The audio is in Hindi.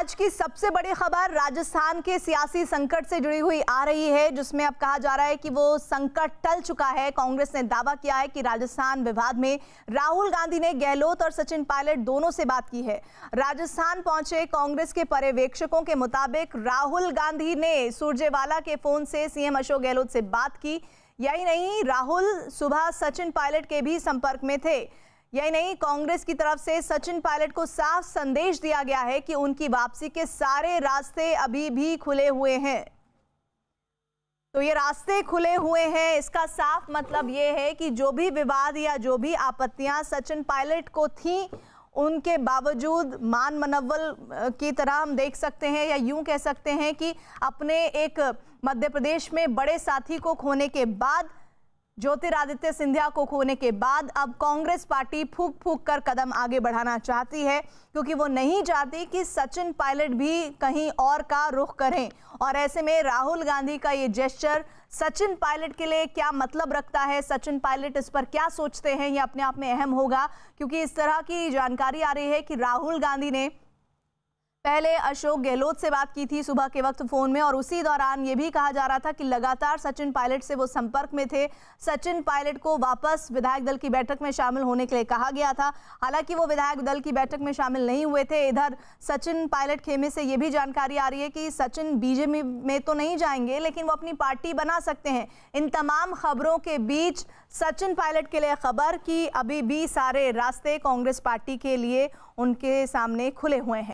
आज की सबसे बड़ी खबर राजस्थान के सियासी संकट से जुड़ी हुई आ रही है जिसमें अब कहा जा रहा है कि वो संकट टल चुका है कांग्रेस ने दावा किया है कि राजस्थान विवाद में राहुल गांधी ने गहलोत और सचिन पायलट दोनों से बात की है राजस्थान पहुंचे कांग्रेस के पर्यवेक्षकों के मुताबिक राहुल गांधी ने सुरजेवाला के फोन से सीएम अशोक गहलोत से बात की यही नहीं राहुल सुबह सचिन पायलट के भी संपर्क में थे यही नहीं कांग्रेस की तरफ से सचिन पायलट को साफ संदेश दिया गया है कि उनकी वापसी के सारे रास्ते अभी भी खुले हुए हैं तो ये रास्ते खुले हुए हैं इसका साफ मतलब ये है कि जो भी विवाद या जो भी आपत्तियां सचिन पायलट को थी उनके बावजूद मान मनवल की तरह हम देख सकते हैं या यूं कह सकते हैं कि अपने एक मध्य प्रदेश में बड़े साथी को खोने के बाद ज्योतिरादित्य सिंधिया को खोने के बाद अब कांग्रेस पार्टी फूक फूक कर कदम आगे बढ़ाना चाहती है क्योंकि वो नहीं चाहती कि सचिन पायलट भी कहीं और का रुख करें और ऐसे में राहुल गांधी का ये जेस्चर सचिन पायलट के लिए क्या मतलब रखता है सचिन पायलट इस पर क्या सोचते हैं ये अपने आप में अहम होगा क्योंकि इस तरह की जानकारी आ रही है कि राहुल गांधी ने पहले अशोक गहलोत से बात की थी सुबह के वक्त फ़ोन में और उसी दौरान ये भी कहा जा रहा था कि लगातार सचिन पायलट से वो संपर्क में थे सचिन पायलट को वापस विधायक दल की बैठक में शामिल होने के लिए कहा गया था हालांकि वो विधायक दल की बैठक में शामिल नहीं हुए थे इधर सचिन पायलट खेमे से ये भी जानकारी आ रही है कि सचिन बीजेपी में तो नहीं जाएंगे लेकिन वो अपनी पार्टी बना सकते हैं इन तमाम खबरों के बीच सचिन पायलट के लिए खबर कि अभी भी सारे रास्ते कांग्रेस पार्टी के लिए उनके सामने खुले हुए हैं